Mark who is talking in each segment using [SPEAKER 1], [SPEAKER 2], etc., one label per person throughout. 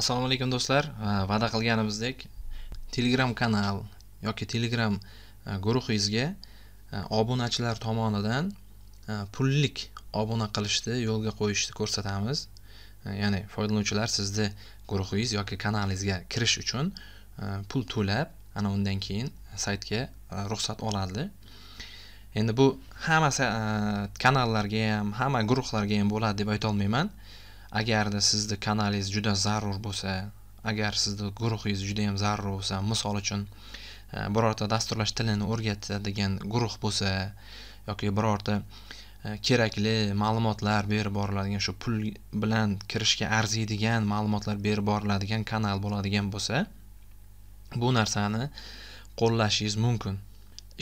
[SPEAKER 1] assalomu alaykum do'stlar va'da qilganimizdek telegram kanal yoki telegram guruhingizga obunachilar tomonidan pullik obuna qilishni yo'lga qo'yishni ko'rsatamiz ya'ni foydalanuvchilar sizni guruhingiz yoki kanalingizga kirish uchun pul to'lab ana undan keyin saytga ruxsat oladi endi bu hamma kanallarga ham hamma guruhlarga ham bo'ladi deb aytolmayman agarda sizni kanalingiz juda zarur bo'lsa agar sizni guruhingiz juda ham zarur bo'lsa misol uchun e, birorta dasturlash tilini o'rgatadigan guruh bo'lsa yoki birorta e, kerakli ma'lumotlar berib boriladigan shu pul bilan kirishga arziydigan ma'lumotlar berib boriladigan kanal bo'ladigan bo'lsa bu narsani qo'llashingiz mumkin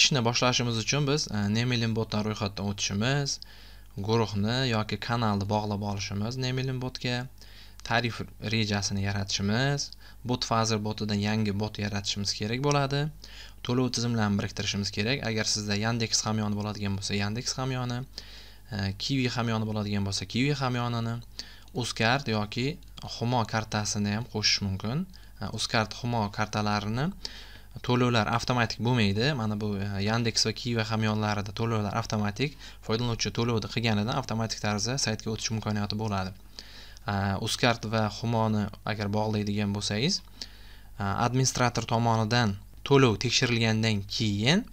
[SPEAKER 1] ishni boshlashimiz uchun biz e, nemelin botdan ro'yxatdan o'tishimiz guruhni yoki kanalni bog'lab olishimiz nemelin botga tarif rejasini yaratishimiz bot fazer botidan yangi bot yaratishimiz kerak bo'ladi to'lov tizimlarini biriktirishimiz kerak agar sizda yandex hamyoni bo'ladigan bo'lsa yandex hamyoni e, kivi hamyoni bo'ladigan bo'lsa kivi hamyonini uzkart yoki humo kartasini ham qo'shish mumkin e, uzkart humo kartalarini to'lovlar avtomatik bo'lmaydi mana bu e, yandeks va kiva hamyonlarida to'lovlar avtomatik foydalanuvchi to'lovni qilganidan avtomatik tarzda saytga o'tish imkoniyati bo'ladi e, uzcard va humoni agar bog'laydigan bo'lsangiz e, administrator tomonidan to'lov tekshirilgandan keyin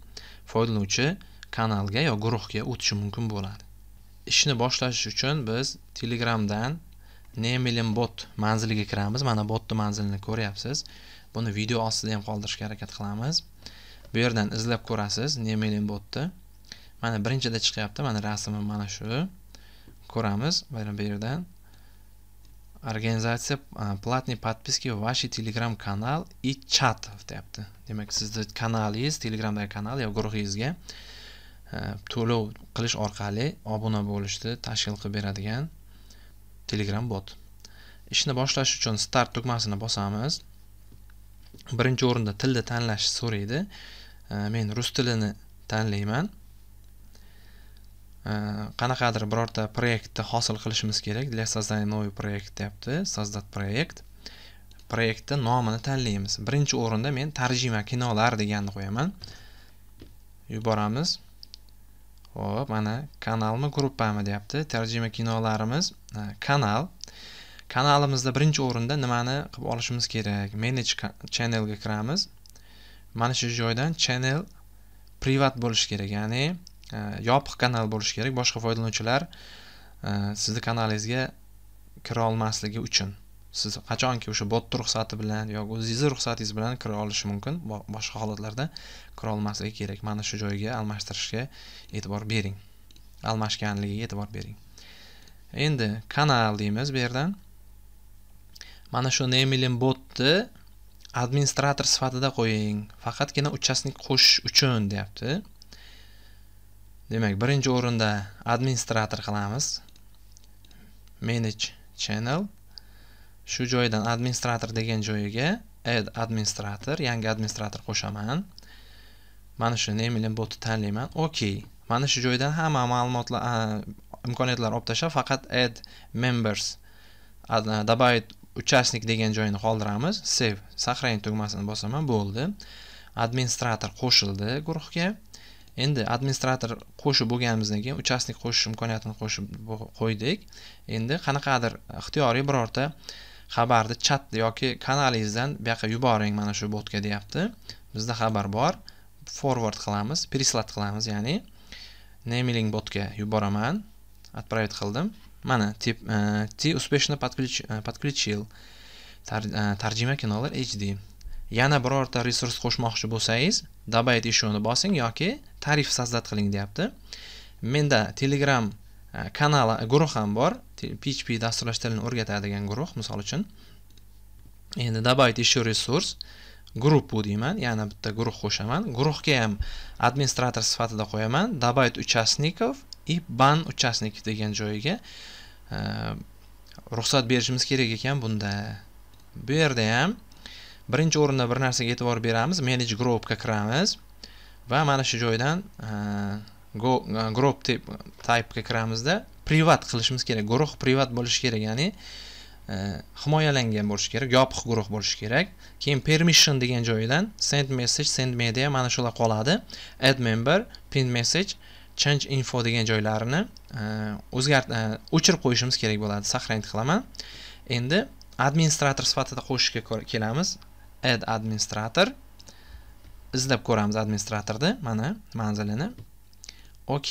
[SPEAKER 1] foydalanuvchi kanalga yo guruhga o'tishi mumkin bo'ladi ishni boshlash uchun biz telegramdan bot manziliga kiramiz mana botni manzilini ko'ryapsiz buni video ostida ham qoldirishga harakat qilamiz bu yerdan izlab ko'rasiz nemelin botni mana birinchida chiqyapti mana rasmi mana shu ko'ramiz mana bu yerdan organizatsiya платный подписки в ваш telegram kanal и чат deyapti demak sizni kanalingiz telegramdagi kanal yo guruhingizga to'lov qilish orqali obuna bo'lishni tashkil qilib beradigan telegram bot ishni boshlash uchun start tugmasini bosamiz birinchi o'rinda tilni tanlashni so'raydi men rus tilini tanlayman qanaqadir birorta proyektni hosil qilishimiz kerak для создания новый проект deyapti создать проект proyektni nomini tanlaymiz birinchi o'rinda men tarjima kinolar deganni qo'yaman yuboramiz hop mana kanalmi gruppami deyapti tarjima kinolarimiz kanal kanalimizda birinchi o'rinda nimani qilib olishimiz kerak manage channelga kiramiz mana shu joydan channel privat bo'lishi kerak ya'ni e, yopiq kanal bo'lishi kerak boshqa foydalanuvchilar e, sizni kanalingizga kira olmasligi uchun siz qachonki o'sha bot ruxsati bilan yoki o'zingizni ruxsatingiz bilan kira olishi mumkin boshqa holatlarda kira olmasligi kerak mana shu joyga almashtirishga e'tibor bering almashganligiga e'tibor bering endi kanal deymiz bu yerdan mana shu name botni administrator sifatida qo'ying faqatgina uchastnik qo'shish uchun deyapti demak birinchi o'rinda administrator qilamiz manage channel shu joydan administrator degan joyiga add administrator yangi administrator qo'shaman mana shu name botni tanlayman ok mana shu joydan hamma ma'lumotlar imkoniyatlar olib tashlab faqat add members добавить uchastnik degan joyini qoldiramiz save сохранить tugmasini bosaman bo'ldi administrator qo'shildi guruhga endi administrator qo'shib bo'lganimizdan keyin uchastnik qo'shish imkoniyatini qo'shib qo'ydik endi qanaqadir ixtiyoriy birorta xabarni chat yoki kanalingizdan bu yoqqa yuboring mana shu botga deyapti bizda xabar bor forward qilamiz prislat qilamiz ya'ni nemiling botga yuboraman отправить qildim Mana tip, e, T успешно подключ, э, подключил. tarjima kinolar HD. Yana birorta resurs qo'shmoqchi bo'lsangiz, добавить еще ni bosing yoki tarif создат qiling deyapti. Menda Telegram э, kanali э, guruh ham bor. PHP dasturlash tilini o'rgatadigan guruh, misol uchun. Endi добавить еще resurs guruh bu deyman, yana bitta guruh qo'shaman. Guruhga ham administrator sifatida qo'yaman. Добавить участников и ban uchastnik degan joyiga e, ruxsat berishimiz kerak ekan bunda bu yerda ham birinchi o'rinda bir narsaga e'tibor beramiz manage groupga kiramiz va mana shu joydan e, e, group deb typega kiramizda privat qilishimiz kerak guruh privat bo'lishi kerak ya'ni himoyalangan bo'lishi kerak yopiq guruh bo'lishi kerak keyin permission degan joyidan send message send media mana shular qoladi add member pin message change info degan joylarini e, o'zgart e, o'chirib qo'yishimiz kerak bo'ladi сохранить qilaman endi administrator sifatida qo'shishga kelamiz add administrator izlab ko'ramiz administratorni mana manzilini ok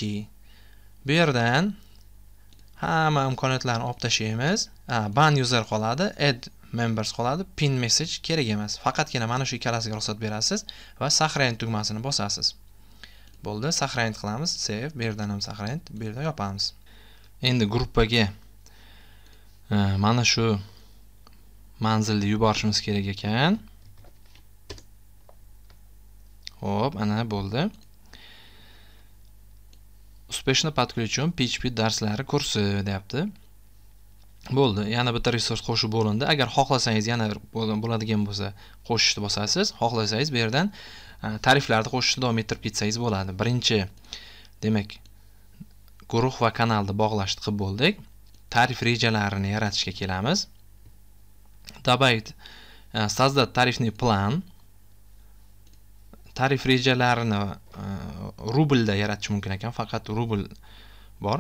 [SPEAKER 1] bu yerdan hamma imkoniyatlarni olib tashlaymiz ban user qoladi add members qoladi pin message kerak emas faqatgina mana shu ikkalasiga ruxsat berasiz va сохранить tugmasini bosasiz bo'ldi сохранить qilamiz save bu yerdan ham сохранить bu yerdan yopamiz endi gruppaga e, mana shu manzilni yuborishimiz kerak ekan Hop, ana bo'ldi. Успешно подключен PHP darslari kursi deyapti. Bo'ldi, yana bitta resurs qo'shib bo'lindi. Agar xohlasangiz yana bo'ladigan bo'lsa, qo'shishni bosasiz. Xohlasangiz bu yerdan tariflarni э, qo'shishni davom ettirib ketsangiz bo'ladi birinchi demak guruh va kanalni bog'lashni qilib bo'ldik tarif rejalarini yaratishga kelamiz добавить создать tarifный plan tarif rejalarini e, rublda yaratish mumkin ekan faqat rubl bor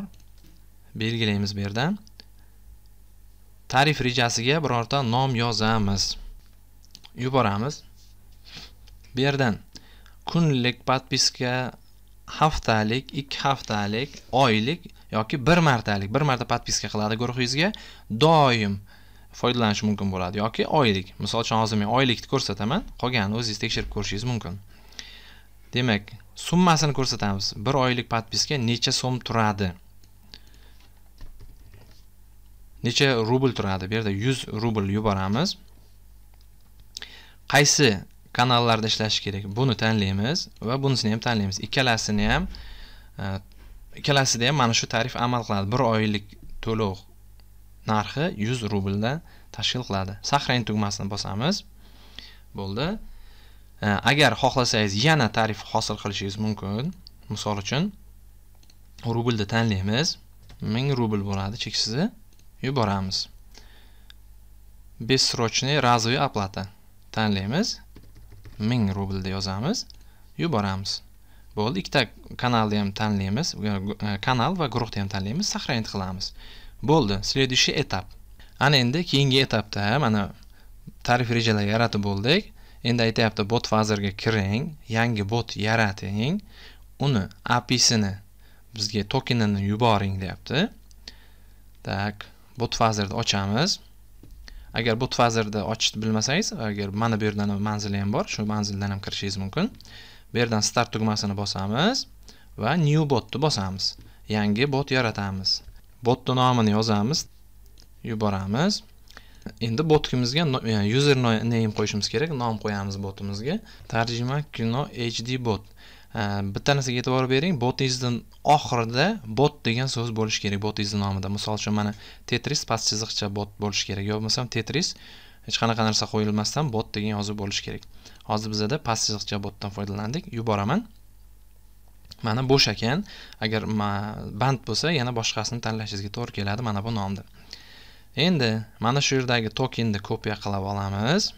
[SPEAKER 1] belgilaymiz bu yerda tarif rejasiga birorta nom yozamiz yuboramiz bu yerdan kunlik podpiska haftalik ikki haftalik oylik yoki bir martalik bir marta podpiska qiladi guruhingizga doim foydalanish mumkin bo'ladi yoki oylik misol uchun hozir men oylikni ko'rsataman qolganini o'zingiz tekshirib ko'rishingiz mumkin demak summasini ko'rsatamiz bir oylik podpiska necha so'm turadi necha rubl turadi bu yerda 100 rubl yuboramiz qaysi kanallarda ishlashi kerak buni tanlaymiz va bunisini ham tanlaymiz ikkalasini ham e, ikkalasida ham mana shu tarif amal qiladi bir oylik to'lov narxi 100 rubldan tashkil qiladi saqrang tugmasini bosamiz bo'ldi e, agar xohlasangiz yana tarif hosil qilishingiz mumkin misol uchun rublni tanlaymiz 1000 rubl bo'ladi cheksizi yuboramiz бессрочный разовый оплата tanlaymiz ming rubl yozamiz yuboramiz bo'ldi ikkita kanalni ham tanlaymiz kanal va guruhni ham tanlaymiz сохранить qilamiz bo'ldi следующий etap ana endi keyingi etapda mana tarif rejalar yaratib bo'ldik endi aytyapti bot fazerga kiring yangi bot yarating uni apisini bizga tokenini yuboring deyapti tak bot fazerni ochamiz agar bu fazerda ochishni bilmasangiz agar mana bu yerdan manzili ham bor shu manzildan ham kirishingiz mumkin bu yerdan start tugmasini bosamiz va new botni bosamiz yangi bot yaratamiz botni nomini yozamiz yuboramiz endi botimizga e, user name qo'yishimiz kerak nom qo'yamiz botimizga tarjima kino hd bot Э, bitta narsaga e'tibor bering botizdan oxirida bot degan so'z bo'lishi kerak botizni nomida misol uchun mana tetris past chiziqcha bot bo'lishi kerak yo bo'lmasam tetris hech qanaqa narsa qo'yilmasdan bot degan yozuv bo'lishi kerak hozir bizada past chiziqcha botdan foydalandik yuboraman mana bo'sh ekan agar band bo'lsa yana boshqasini tanlashingizga to'g'ri keladi mana bu nomda endi mana shu yerdagi tokenni kopiya qilib olamiz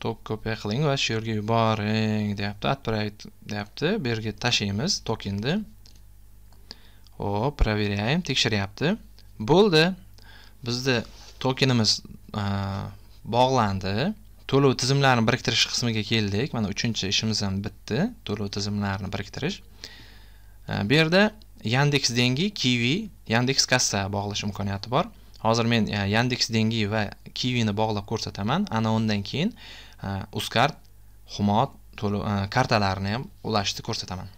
[SPEAKER 1] to'p kopiya qiling va shu yerga yuboring deyapti отправить deyapti bu yerga tashlaymiz tokenni hop проверяем tekshiryapti bo'ldi bizda tokenimiz bog'landi to'lov tizimlarini biriktirish qismiga keldik mana uchinchi ishimiz ham bitdi to'lov tizimlarini biriktirish bu yerda yandex dengi kivi yandex kassa bog'lash imkoniyati bor hozir men yandex dengi va kivini bog'lab ko'rsataman ana undan keyin uzcard humo to'lov kartalarini ham ulashishni ko'rsataman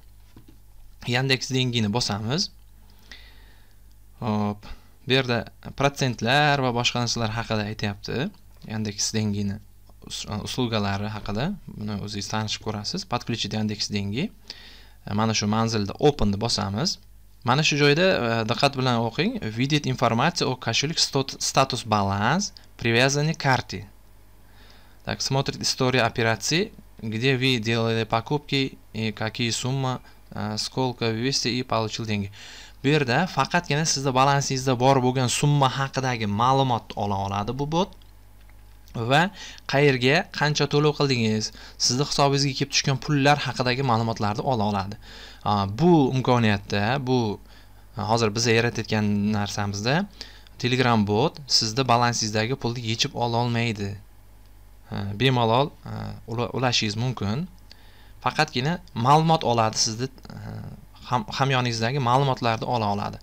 [SPEAKER 1] yandex dengini bosamiz hop bu yerda protsentlar va boshqa narsalar haqida aytyapti yandex dengini услугалari haqida buni o'zingiz tanishib ko'rasiz подключить yandex dengi mana shu manzilda openni bosamiz mana shu joyda diqqat bilan o'qing видеть информацию о кошелек статус баланс привязанный карте так смотрит история операции, где вы делали покупки и какие суммы, э, сколько ввести и получил деньги. Берда, факат кене сізді балансизді бор буген сумма хақыдаги малымат ола олады бу бот. Ва қайырге қанча толу қылдыңыз, сізді қысабызге кеп түшкен пуллар хақыдаги малыматларды ола олады. Бу мүмкөнетті, бу хазыр бізі ерет еткен нәрсәмізді, Telegram бот сізді балансиздаги пулды ечіп ола олмайды. Э, bemalol э, ulashingiz mumkin faqatgina ma'lumot oladi sizni e, ham, hamyoningizdagi ma'lumotlarni ola oladi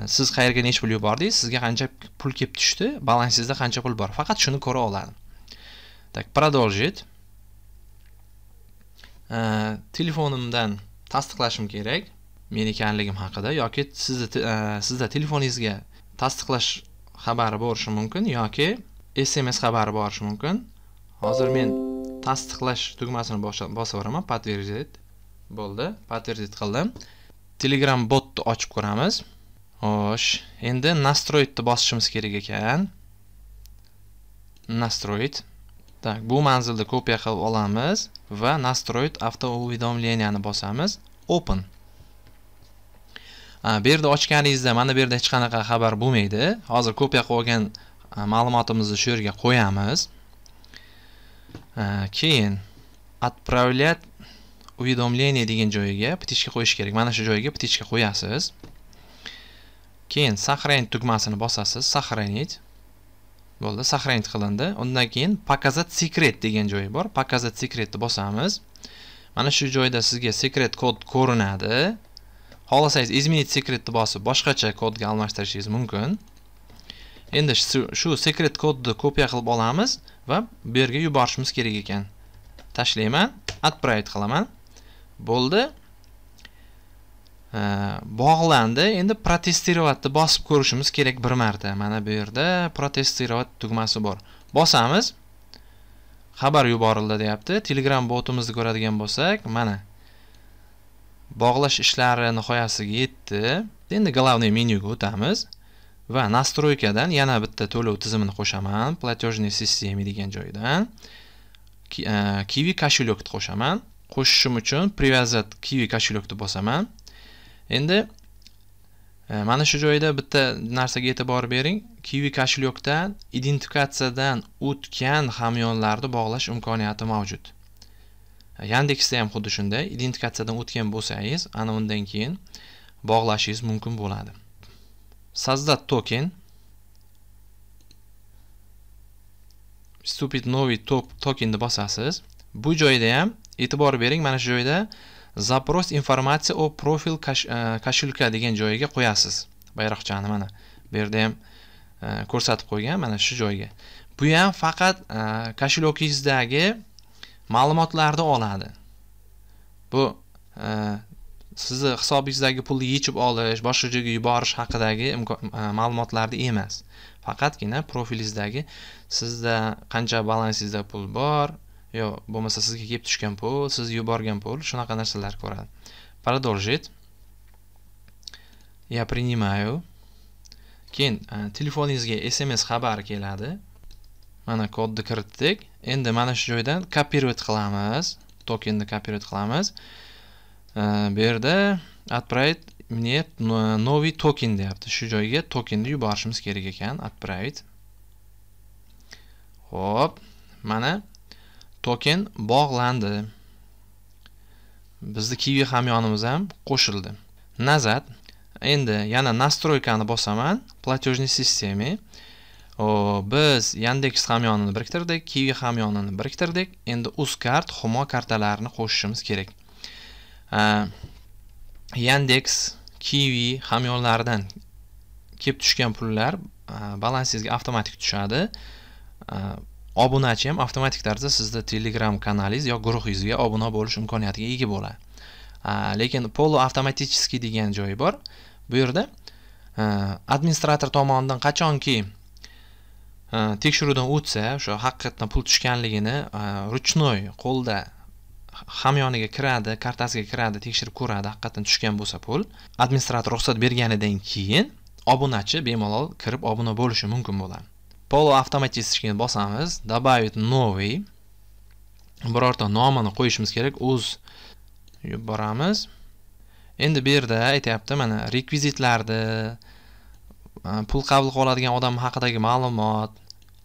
[SPEAKER 1] e, siz qayerga necha pul yubordingiz sizga qancha pul kelib tushdi balansingizda qancha pul bor faqat shuni ko'ra oladi так продолжит e, telefonimdan tasdiqlashim kerak men ekanligim haqida yoki sizni sizda telefoningizga tasdiqlash xabari borishi mumkin yoki sms xabari borishi mumkin hozir men tasdiqlash tugmasini bosib yuboraman подтвердить bo'ldi подтвердить qildim telegram botni ochib ko'ramiz xo'sh endi настройтni bosishimiz kerak ekan настроить так bu manzilni kopiya qilib olamiz va avto автоуведомленияni bosamiz open bu yerda ochganingizda mana bu yerda hech qanaqa xabar bo'lmaydi hozir kopiya qilib olgan ma'lumotimizni shu yerga qo'yamiz Э, keyin отправлять уведомление degan joyiga птичка qo'yish kerak mana shu joyga птичка qo'yasiz keyin сохранить tugmasini bosasiz сохранить bo'ldi сохранить qilindi undan keyin показать секрет degan joyi bor показать секретni bosamiz mana shu joyda sizga sekret kod ko'rinadi xohlasangiz изменить секретni bosib boshqacha kodga almashtirishingiz mumkin endi shu secret kodni kopiya qilib olamiz va bu yerga yuborishimiz kerak ekan tashlayman отправить qilaman bo'ldi bog'landi endi protestirovatni bosib ko'rishimiz kerak bir marta mana bu yerda protestirovat tugmasi bor bosamiz xabar yuborildi deyapti telegram botimizni ko'radigan bo'lsak mana bog'lash ishlari nihoyasiga yetdi endi главный menyuga o'tamiz va nastroykadan yana bitta to'lov tizimini qo'shaman платежный системе degan joydan Kiwi e, kivi koshelokni qo'shaman qo'shishim uchun привязать kivi koshelokni bosaman endi e, mana shu joyda bitta narsaga e'tibor bering kivi koshelokdan identifikatsiyadan o'tgan hamyonlarni bog'lash imkoniyati mavjud e, yandexda ham xuddi shunday identifikatsiyadan o'tgan bo'lsangiz ana undan keyin bog'lashingiz mumkin bo'ladi создать токен, stupid новый tokenni bosasiz. Bu joyda ham e'tibor bering, mana shu joyda запрос информации о профиль э, кошелька degan joyiga qo'yasiz. Bayroqchani mana bu yerda ham ko'rsatib qo'ygan mana shu joyga. Bu ham faqat kashelyokingizdagi ma'lumotlarni oladi. Bu sizni hisobingizdagi pulni yechib olish boshqa joyga yuborish haqidagi e, ma'lumotlarni emas faqatgina profilingizdagi sizda qancha balansingizda pul bor yo bo'lmasa sizga kelib tushgan pul siz yuborgan pul shunaqa narsalar ko'radi продолжит я принимаю keyin e, telefoningizga sms xabari keladi mana kodni kiritdik endi mana shu joydan kopirovat qilamiz tokenni kopirovat qilamiz Э, bu yerda отправить мне новый token deyapti shu joyga tokenni yuborishimiz kerak ekan отправить ho'p mana token bog'landi bizni kivi hamyonimiz ham qo'shildi nazad endi yana nastroykani bosaman платежной системе biz yandex hamyonini biriktirdik kivi hamyonini biriktirdik endi uzcard humo kartalarini qo'shishimiz kerak yandex kivi hamyonlaridan kelib tushgan pullar balansingizga avtomatik tushadi obunachi ham avtomatik tarzda sizni telegram kanalingiz yo guruhingizga obuna bo'lish imkoniyatiga ega bo'ladi lekin polo avtomaticheskiy degan joyi bor bu yerda administrator tomonidan qachonki tekshiruvdan o'tsa o'sha haqiqatdan pul tushganligini ruchnoy qo'lda hamyoniga kiradi kartasiga kiradi tekshirib ko'radi haqiqatdan tushgan bo'lsa pul administrator ruxsat berganidan keyin obunachi bemalol kirib obuna bo'lishi mumkin bo'ladi polo avtomatически bosamiz добавить новый birorta nomini qo'yishimiz kerak o'z yuboramiz boramiz endi bu yerda aytyapti mana rekvizitlarni e, pul qabul qiladigan odam haqidagi ma'lumot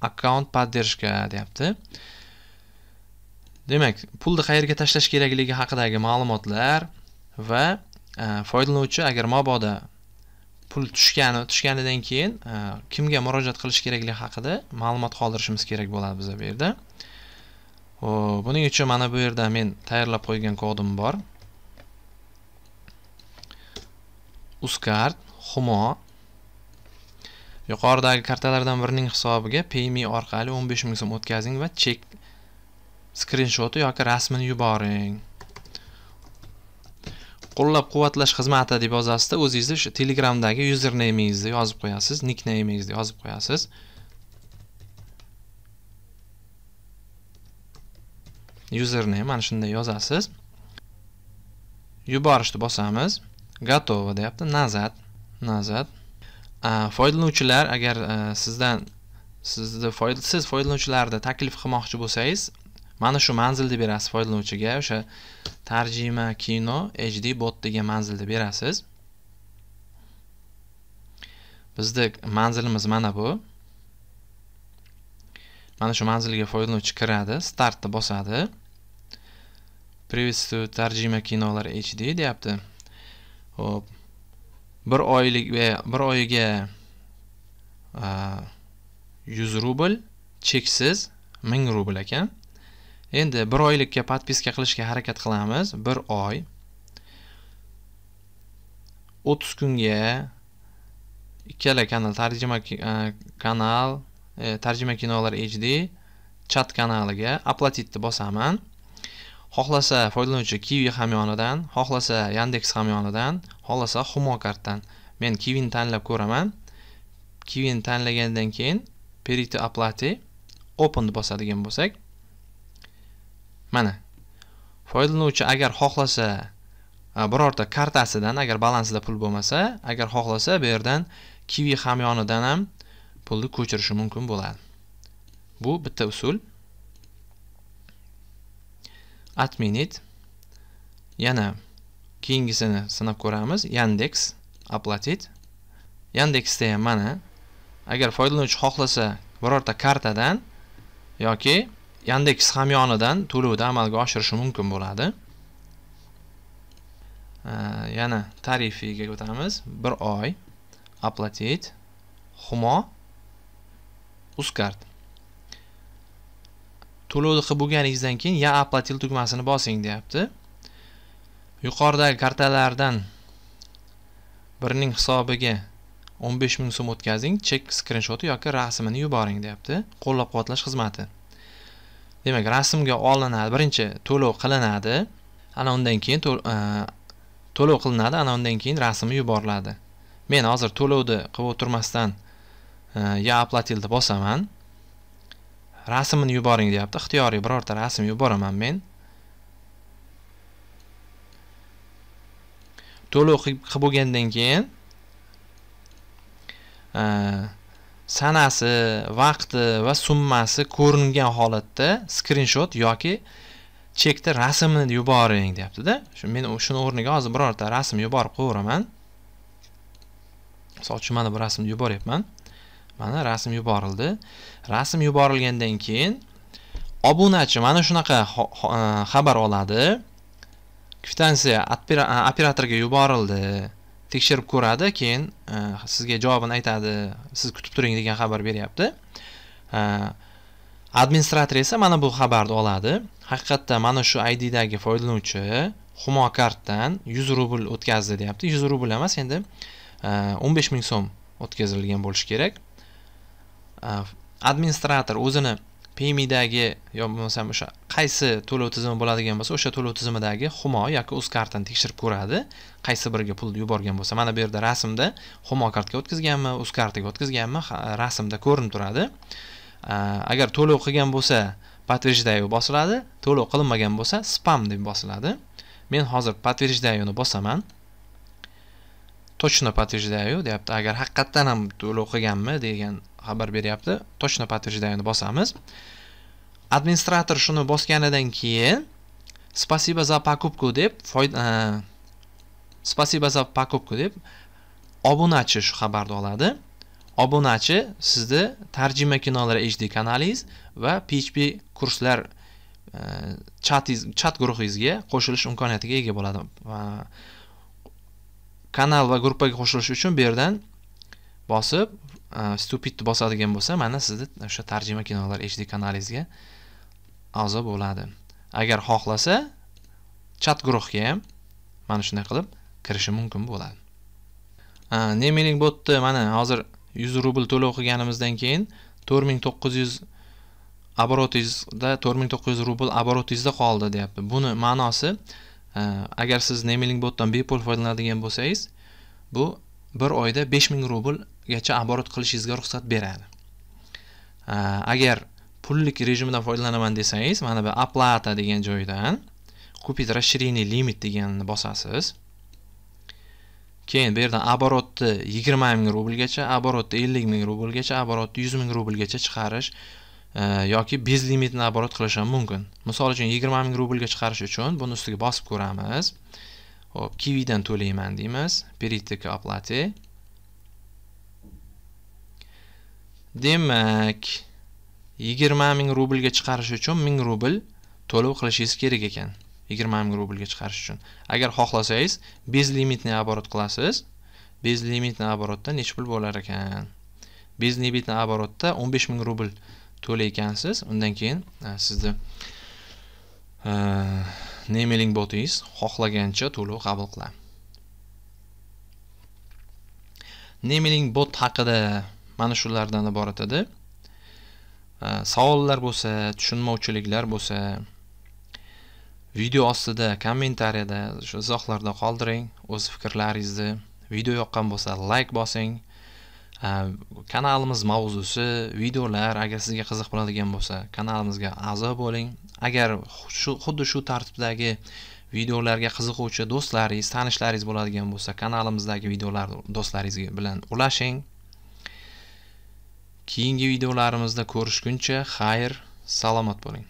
[SPEAKER 1] akkaunt поддержка deyapti demak pulni qayerga tashlash kerakligi haqidagi ma'lumotlar va e, foydalanuvchi agar mabodo pul tushgani tushganidan keyin e, kimga murojaat qilish kerakligi haqida ma'lumot qoldirishimiz kerak bo'ladi biza bu yerda buning uchun mana bu yerda men tayyorlab qo'ygan kodim bor uzcard humo yuqoridagi kartalardan birining hisobiga payme orqali 15 ming so'm o'tkazing va chek skrinshoti yoki rasmini yuboring qo'llab quvvatlash xizmati deb yozasizda o'zingizni o'sha telegramdagi yuzernameingizni yozib qo'yasiz nicknameingizni yozib qo'yasiz username mana shunday yozasiz yuborishni bosamiz готово deyapti nazad nazad foydalanuvchilar agar sizdan sizni foydasiz foydalanuvchilarni taklif qilmoqchi bo'lsangiz mana shu manzilni berasiz foydalanuvchiga o'sha tarjima kino hd bot degan manzilni berasiz bizni manzilimiz mana bu mana shu manzilga foydalanuvchi kiradi startni bosadi приветствую tarjima kinolar hd deyapti ho'p bir oylik bir oyiga yuz rubl cheksiz ming rubl ekan endi bir oylikka podpiska qilishga harakat qilamiz bir oy 30 kunga ikkala kanal tarjima e, kanal e, tarjima kinolar hd chat kanaliga aplatitni bosaman xohlasa foydalanuvchi Kiwi hamyonidan xohlasa yandex hamyonidan xohlasa humo kartdan men ni tanlab ko'raman ni tanlagandan keyin перейти оплате openni bosadigan bo'lsak mana foydalanuvchi agar xohlasa e, birorta kartasidan agar balansida pul bo'lmasa agar xohlasa bu yerdan kivi hamyonidan ham pulni ko'chirishi mumkin bo'ladi bu bitta usul adminit yana keyingisini sinab ko'ramiz yandex оплатить yandexda ham mana agar foydalanuvchi xohlasa birorta kartadan yoki yandex hamyonidan to'lovni amalga oshirishi mumkin bo'ladi yana tarifiga o'tamiz 1 oy aplatit humo uzkart to'lovni qilib bo'lganingizdan keyin ya aplatil tugmasini bosing deyapti yuqoridagi kartalardan birining hisobiga 15 ming so'm o'tkazing chek skrinshoti yoki rasmini yuboring deyapti qo'llab quvvatlash xizmati demak rasmga olinadi birinchi to'lov qilinadi ana undan keyin e, to'lov qilinadi ana undan keyin rasmi yuboriladi men hozir to'lovni qilib o'tirmasdan e, ya оплатил deb bosaman rasmini yuboring deyapti ixtiyoriy birorta rasm yuboraman men to'lov qilib bo'lgandan keyin e, sanasi vaqti va summasi ko'ringan holatda skrinshot yoki chekda rasmini yuboring deyaptida shu men shuni o'rniga hozir birorta rasm yuborib qo'yaman. Masalan, uchun mana bu rasmni yuboryapman mana rasm yuborildi rasm yuborilgandan keyin obunachi mana shunaqa e, xabar oladi kvitansiya operatorga yuborildi tekshirib ko'radi keyin e, sizga javobini aytadi siz kutib turing degan xabar beryapti e, administrator esa mana bu xabarni oladi haqiqatda mana shu iddagi foydalanuvchi humo kartdan yuz rubl o'tkazdi deyapti yuz rubl emas endi e, o'n besh ming so'm o'tkazilgan bo'lishi kerak administrator o'zini pmdagi yo bo'lmasam o'sha qaysi to'lov tizimi bo'ladigan bo'lsa o'sha to'lov tizimidagi humo yoki uz kartani tekshirib ko'radi qaysi biriga pul yuborgan bo'lsa mana bu yerda rasmda humo kartga o'tkazganmi uz kartaga o'tkazganmi rasmda ko'rinib turadi agar to'lov qilgan bo'lsa подтверждаю bosiladi to'lov qilinmagan bo'lsa spam deb bosiladi men hozir подтверждаюni bosaman точно подтверждаю deyapti agar haqiqatdan ham to'lov qilganmi degan xabar beryapti точно подтверждаюni bosamiz administrator shuni bosganidan keyin спасибо за покупку deb спасибо за покупку deb obunachi shu xabarni oladi obunachi sizni tarjima kinolar hd kanalingiz va php kurslar e, chat chat guruhingizga qo'shilish imkoniyatiga ega bo'ladi kanal va gruppaga qo'shilish uchun bu yerdan bosib e, stupidni bosadigan bo'lsa mana sizni o'sha tarjima kinolar hd kanalingizga a'zo bo'ladi agar xohlasa chat guruhga ham mana shunday qilib kirishi mumkin bo'ladi e, nemening botni mana hozir 100 rubl to'lov qilganimizdan keyin 4900 to'qqiz 4900 rubl оборотingizda qoldi deyapti buni ma'nosi Э, agar siz nemiling botdan bepul foydalanadigan bo'lsangiz bu bir oyda 5000 rublgacha axborot qilishingizga ruxsat beradi э, agar pullik rejimdan foydalanaman desangiz mana bu оплата degan joydan купить расширение limit deganini bosasiz keyin bu yerdan оборотni 20000 ming rublgacha оборотni 50000 ming rublgacha оборотni 100000 ming rublgacha chiqarish yoki bez limitini qilish ham mumkin misol uchun yigirma ming rublga chiqarish uchun buni ustiga bosib ko'ramiz hop kividan to'layman deymiz перейти к оплате demak yigirma ming rublga chiqarish uchun ming rubl to'lov qilishingiz kerak ekan yigirma ming rublga chiqarish uchun agar xohlasangiz bez limitni оборот qilasiz bez limitni оборотda necha pul bo'lar ekan bez limitni оборотda o'n besh ming rubl to'laykansiz undan keyin e, sizni e, nemeling botingiz xohlagancha to'lov qabul qiladi nemeling bot haqida mana shulardan iborat edi e, savollar bo'lsa tushunmovchiliklar bo'lsa video ostida kommentariyada shu izohlarda qoldiring o'z fikrlaringizni video yoqqan bo'lsa layk like bosing kanalimiz mavzusi videolar agar sizga qiziq bo'ladigan bo'lsa kanalimizga a'zo bo'ling agar shu xuddi shu tartibdagi videolarga qiziquvchi do'stlaringiz tanishlaringiz bo'ladigan bo'lsa kanalimizdagi videolar do'stlaringiz bilan ulashing keyingi videolarimizda ko'rishguncha xayr salomat bo'ling